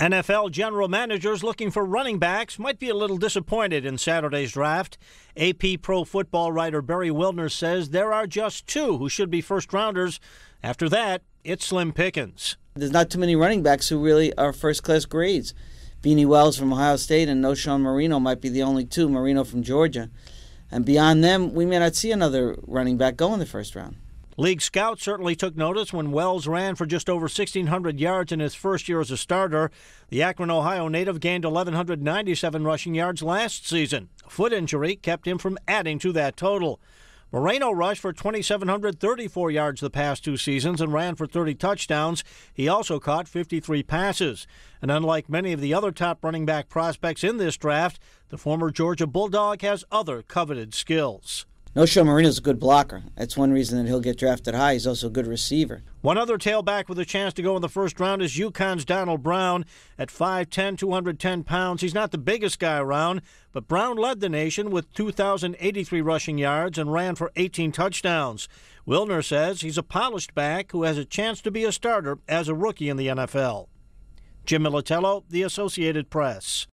NFL general managers looking for running backs might be a little disappointed in Saturday's draft. AP Pro Football writer Barry Wilner says there are just two who should be first rounders. After that, it's slim pickings. There's not too many running backs who really are first class grades. Beanie Wells from Ohio State and No. Sean Marino might be the only two, Marino from Georgia. And beyond them, we may not see another running back go in the first round. League scouts certainly took notice when Wells ran for just over 1,600 yards in his first year as a starter. The Akron, Ohio native gained 1,197 rushing yards last season. A foot injury kept him from adding to that total. Moreno rushed for 2,734 yards the past two seasons and ran for 30 touchdowns. He also caught 53 passes. And unlike many of the other top running back prospects in this draft, the former Georgia Bulldog has other coveted skills. No show. Marino's a good blocker. That's one reason that he'll get drafted high. He's also a good receiver. One other tailback with a chance to go in the first round is UConn's Donald Brown at 5'10, 210 pounds. He's not the biggest guy around, but Brown led the nation with 2,083 rushing yards and ran for 18 touchdowns. Wilner says he's a polished back who has a chance to be a starter as a rookie in the NFL. Jim Militello, The Associated Press.